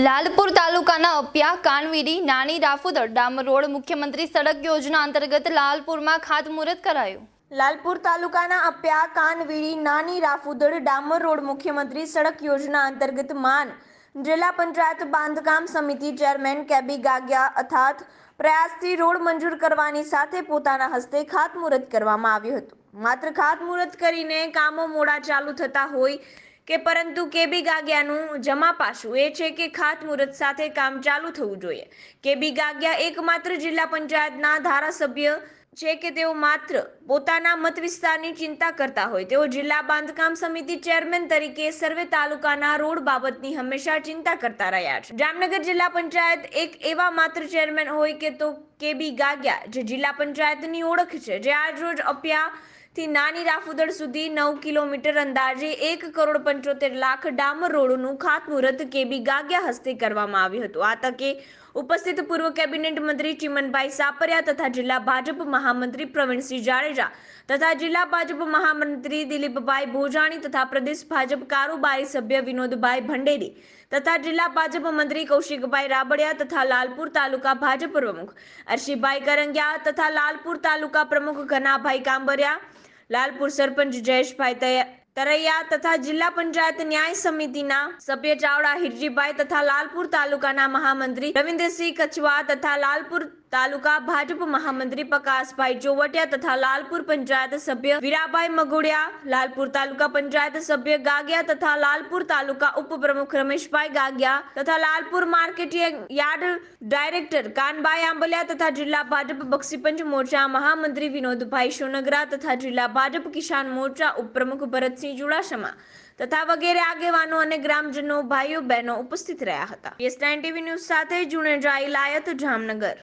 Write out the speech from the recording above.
લાલપુર તાલુકાના અપિયા કાનવીરી નાની રાફુદર ડામ રોડ મુખ્યમંત્રી સડક યોજના અંતર્ગત લાલપુરમાં ખાતમુહૂર્ત કરાયું લાલપુર તાલુકાના અપ્યા કાનવીરી નાની રાફુદર ડામર રોડ મુખ્યમંત્રી સડક યોજના અંતર્ગત માન જિલ્લા પંચાયત બાંધકામ સમિતિ ચેરમેન કેબી ગાગ્યા અર્થાત પ્રયાસથી રોડ મંજૂર કરવાની સાથે પોતાના હસ્તે ખાતમુહૂર્ત કરવામાં આવ્યું હતું માત્ર ખાતમુહૂર્ત કરીને કામો મોડા ચાલુ થતા હોય કે પરંતુ કેબી ગાગિયાનું જમા પાસું એ છે કે ખાત ખાતમુહૂર્ત સાથે કામ ચાલુ થવું જોઈએ કેબી ગાગિયા એકમાત્ર જિલ્લા પંચાયતના ધારાસભ્ય છે કે તેઓ માત્ર પોતાના મત વિસ્તારની ચિંતા કરતા હોય તેઓ જિલ્લા બાંધકામ સમિતિ ચેરમેન તરીકે સર્વે તાલુકાના રોડ બાબતની હંમેશા ચિંતા કરતા રહ્યા છે જામનગર જિલ્લા પંચાયત એક એવા માત્ર ચેરમેન હોય કે તો કેબી ગાગ્યા જે જિલ્લા પંચાયતની ઓળખ છે જે આજ રોજ અપિયા થી નાની રાફુદળ સુધી નવ કિલોમીટર અંદાજે એક કરોડ પંચોતેર લાખ ડામર રોડનું ખાતમુહૂર્ત કેબી ગાગ્યા હસ્તે કરવામાં આવ્યું હતું આ તકે ઉપસ્થિત પૂર્વ કેબિનેટ મંત્રી ચિમનભાઈ સાપરિયા તથા જિલ્લા ભાજપ મહામંત્રી પ્રવીણસિંહ જાડેજા તથા જિલ્લા ભાજપ મહામંત્રી દિલીપભાઈ ભોજાણી તથા પ્રદેશ ભાજપ કારોબારી સભ્ય વિનોદભાઈ ભંડેરી તથા જિલ્લા ભાજપ મંત્રી કૌશિકભાઈ રાબડિયા તથા લાલપુર તાલુકા ભાજપ પ્રમુખ અર્ષિભાઈ કરંગિયા તથા લાલપુર તાલુકા પ્રમુખ ઘનાભાઈ કાંબરિયા લાલપુર સરપંચ જયેશભાઈ તરૈયા તથા જિલ્લા પંચાયત ન્યાય સમિતિના સભ્ય ચાવડા હિરજીભાઈ તથા લાલપુર તાલુકાના મહામંત્રી રવિન્દ્રસિંહ કચવા તથા લાલપુર તાલુકા ભાજપ મહામંત્રી પ્રકાશભાઈ ચોવટિયા તથા લાલપુર પંચાયત સભ્ય વીરાભાઈ મગોડિયા લાલપુર તાલુકા પંચાયત સભ્ય ગાગિયા તથા લાલપુર તાલુકા ઉપપ્રમુખ રમેશભાઈ ગાગિયા તથા Lalpur marketing yard director Kanbhai Ambaliya તથા જિલ્લા ભાજપ બક્ષીપંચ મોરચા મહામંત્રી વિનોદભાઈ સોનગરા તથા જિલ્લા ભાજપ કિસાન મોરચા ઉપપ્રમુખ ભરત ભીમસિંહ ચુડાસમા તથા વગેરે આગેવાનો અને ગ્રામજનો ભાઈઓ બહેનો ઉપસ્થિત રહ્યા હતા એસ ટીવી ન્યૂઝ સાથે જુનેજા ઇલાયત જામનગર